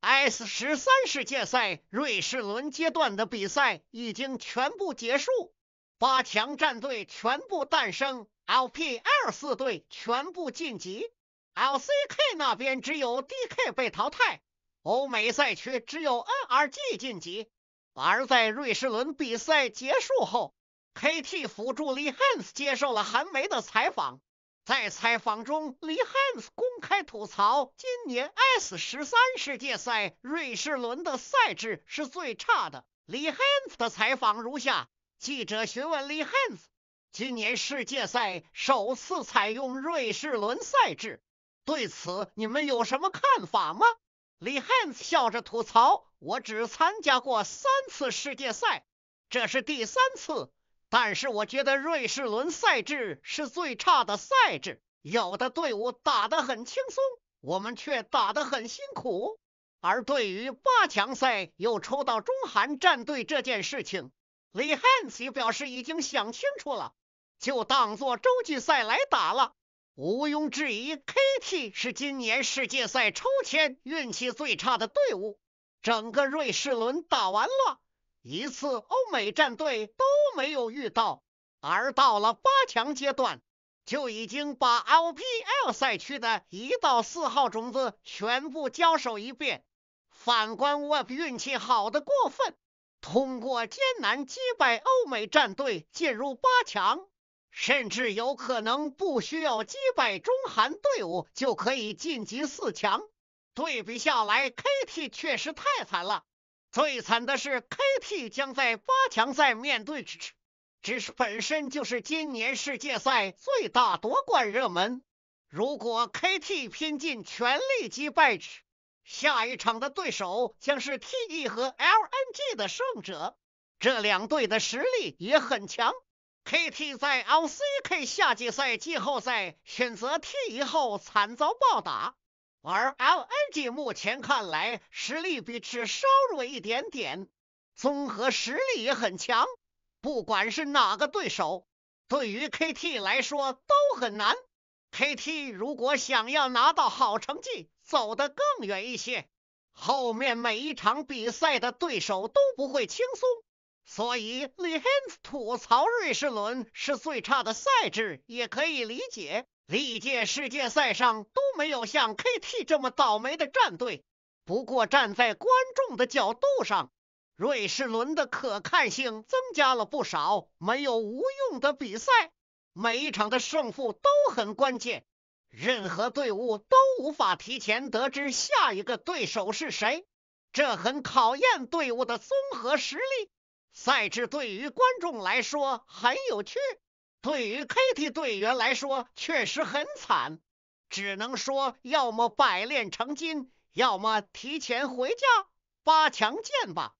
S 十三世界赛瑞士轮阶段的比赛已经全部结束，八强战队全部诞生，LPL 四队全部晋级，LCK 那边只有 DK 被淘汰，欧美赛区只有 n r g 晋级。而在瑞士轮比赛结束后，KT 辅助 Lee h a n 接受了韩媒的采访。在采访中，李汉斯公开吐槽，今年 S 十三世界赛瑞士轮的赛制是最差的。李汉斯的采访如下：记者询问李汉斯，今年世界赛首次采用瑞士轮赛制，对此你们有什么看法吗？李汉斯笑着吐槽，我只参加过三次世界赛，这是第三次。但是我觉得瑞士轮赛制是最差的赛制，有的队伍打得很轻松，我们却打得很辛苦。而对于八强赛又抽到中韩战队这件事情，李汉也表示已经想清楚了，就当做洲际赛来打了。毋庸置疑，KT 是今年世界赛抽签运气最差的队伍，整个瑞士轮打完了。一次欧美战队都没有遇到，而到了八强阶段，就已经把 LPL 赛区的一到四号种子全部交手一遍。反观 Web 运气好的过分，通过艰难击败欧美战队进入八强，甚至有可能不需要击败中韩队伍就可以晋级四强。对比下来，KT 确实太惨了。最惨的是 KT 将在八强赛面对持，只是本身就是今年世界赛最大夺冠热门。如果 KT 拼尽全力击败之，下一场的对手将是 TE 和 LNG 的胜者，这两队的实力也很强。KT 在 LCK 夏季赛季后赛选择 T e 后惨遭暴打。而 LNG 目前看来实力比之稍弱一点点，综合实力也很强。不管是哪个对手，对于 KT 来说都很难。KT 如果想要拿到好成绩，走得更远一些，后面每一场比赛的对手都不会轻松，所以 l e h e n s 吐槽瑞士轮是最差的赛制也可以理解。历届世界赛上都没有像 KT 这么倒霉的战队。不过站在观众的角度上，瑞士轮的可看性增加了不少，没有无用的比赛，每一场的胜负都很关键。任何队伍都无法提前得知下一个对手是谁，这很考验队伍的综合实力。赛制对于观众来说很有趣。对于 K T 队员来说，确实很惨，只能说要么百炼成金，要么提前回家八强见吧。